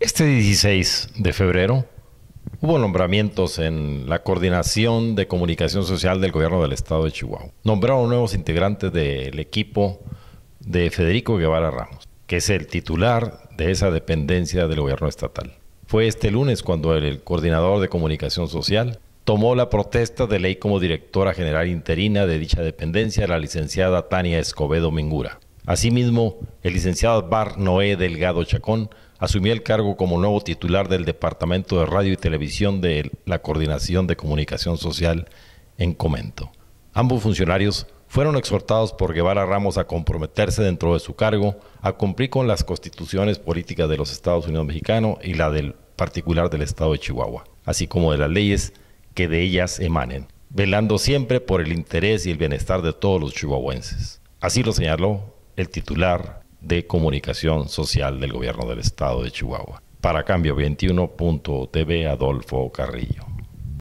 Este 16 de febrero hubo nombramientos en la Coordinación de Comunicación Social del Gobierno del Estado de Chihuahua. Nombraron nuevos integrantes del equipo de Federico Guevara Ramos, que es el titular de esa dependencia del gobierno estatal. Fue este lunes cuando el coordinador de comunicación social tomó la protesta de ley como directora general interina de dicha dependencia, la licenciada Tania Escobedo Mingura. Asimismo, el licenciado Bar Noé Delgado Chacón asumió el cargo como nuevo titular del Departamento de Radio y Televisión de la Coordinación de Comunicación Social en Comento. Ambos funcionarios fueron exhortados por Guevara Ramos a comprometerse dentro de su cargo a cumplir con las constituciones políticas de los Estados Unidos mexicanos y la del particular del Estado de Chihuahua, así como de las leyes que de ellas emanen, velando siempre por el interés y el bienestar de todos los chihuahuenses. Así lo señaló el titular de comunicación social del gobierno del estado de Chihuahua. Para Cambio 21.tv, Adolfo Carrillo.